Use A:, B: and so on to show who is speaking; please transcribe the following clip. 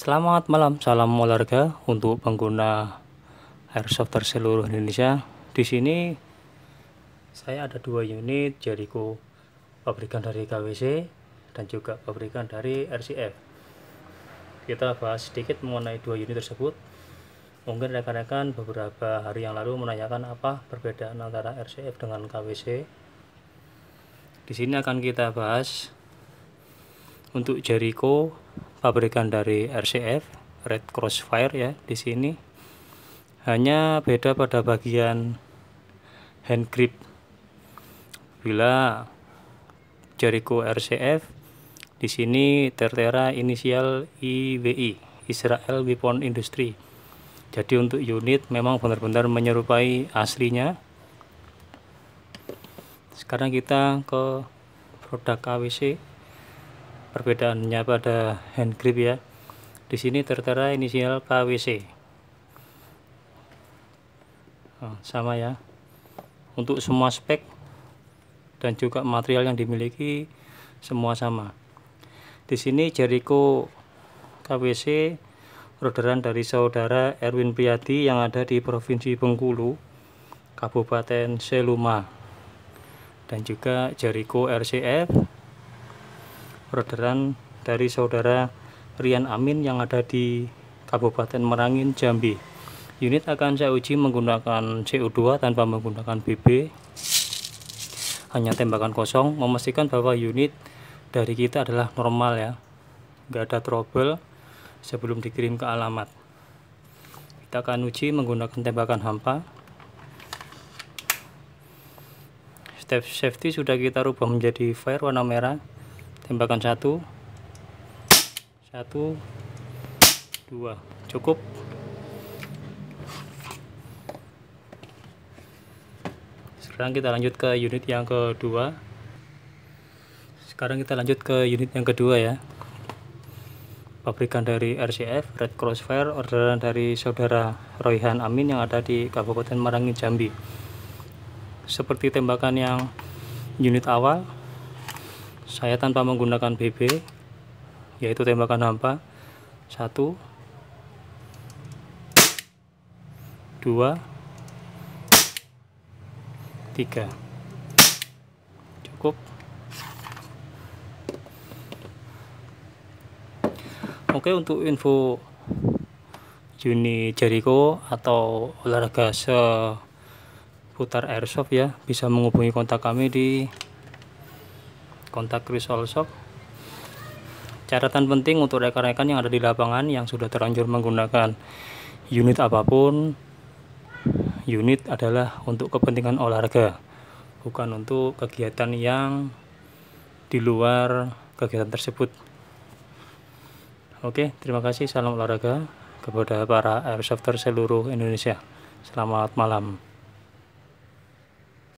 A: Selamat malam, salam olahraga untuk pengguna airsoft seluruh Indonesia. Di sini saya ada dua unit Jericho pabrikan dari KWC dan juga pabrikan dari RCF. Kita bahas sedikit mengenai dua unit tersebut. Mungkin rekan-rekan beberapa hari yang lalu menanyakan apa perbedaan antara RCF dengan KWC. Di sini akan kita bahas untuk Jericho pabrikan dari RCF Red Cross Fire ya di sini hanya beda pada bagian hand grip bila Jericho RCF di sini tertera inisial IWI Israel Weapon Industry jadi untuk unit memang benar-benar menyerupai aslinya sekarang kita ke produk AWC perbedaannya pada hand grip ya di sini tertera inisial KWC oh, sama ya untuk semua spek dan juga material yang dimiliki semua sama di sini Jericho KWC orderan dari saudara Erwin Priyadi yang ada di Provinsi Bengkulu Kabupaten Seluma dan juga Jericho RCF orderan dari saudara Rian Amin yang ada di Kabupaten Merangin, Jambi. Unit akan saya uji menggunakan CO2 tanpa menggunakan BB. Hanya tembakan kosong, memastikan bahwa unit dari kita adalah normal ya. Nggak ada trouble sebelum dikirim ke alamat. Kita akan uji menggunakan tembakan hampa. Step safety sudah kita rubah menjadi fire warna merah tembakan satu satu dua cukup sekarang kita lanjut ke unit yang kedua sekarang kita lanjut ke unit yang kedua ya pabrikan dari RCF Red Cross Fire orderan dari saudara Royhan Amin yang ada di Kabupaten Marangin Jambi seperti tembakan yang unit awal saya tanpa menggunakan BB yaitu tembakan hampa satu, dua, tiga, cukup Oke untuk info Juni Jericho atau olahraga seputar airsoft ya bisa menghubungi kontak kami di kontak Chris Shop. Catatan penting untuk rekan-rekan yang ada di lapangan yang sudah terlanjur menggunakan unit apapun, unit adalah untuk kepentingan olahraga, bukan untuk kegiatan yang di luar kegiatan tersebut. Oke, terima kasih. Salam olahraga kepada para airsofter seluruh Indonesia. Selamat malam.